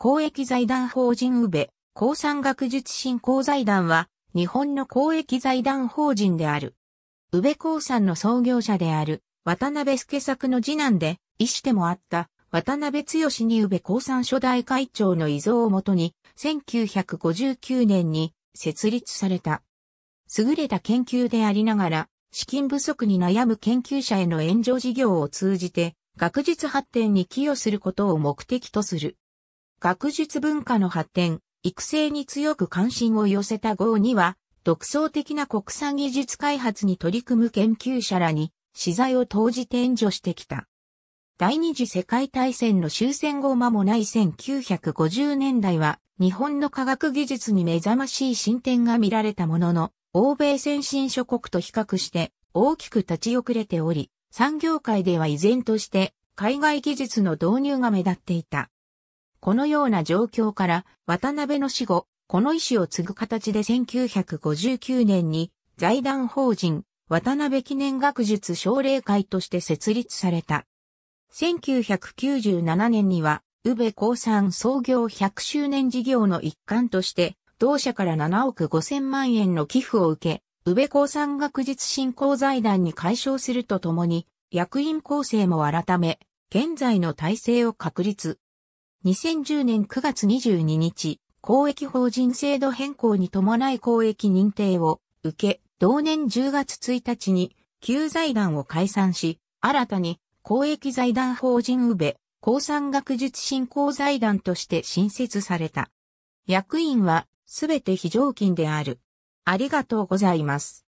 公益財団法人宇部、高山学術振興財団は、日本の公益財団法人である。宇部高山の創業者である、渡辺助作の次男で、医師でもあった、渡辺剛に宇部高山初代会長の遺贈をもとに、1959年に設立された。優れた研究でありながら、資金不足に悩む研究者への援助事業を通じて、学術発展に寄与することを目的とする。学術文化の発展、育成に強く関心を寄せた号には、独創的な国産技術開発に取り組む研究者らに、資材を投じて援助してきた。第二次世界大戦の終戦後間もない1950年代は、日本の科学技術に目覚ましい進展が見られたものの、欧米先進諸国と比較して大きく立ち遅れており、産業界では依然として海外技術の導入が目立っていた。このような状況から、渡辺の死後、この意思を継ぐ形で1959年に財団法人渡辺記念学術奨励会として設立された。1997年には、宇部高産創業100周年事業の一環として、同社から7億5000万円の寄付を受け、宇部高産学術振興財団に解消するとともに、役員構成も改め、現在の体制を確立。2010年9月22日、公益法人制度変更に伴い公益認定を受け、同年10月1日に、旧財団を解散し、新たに公益財団法人宇部、高産学術振興財団として新設された。役員はすべて非常勤である。ありがとうございます。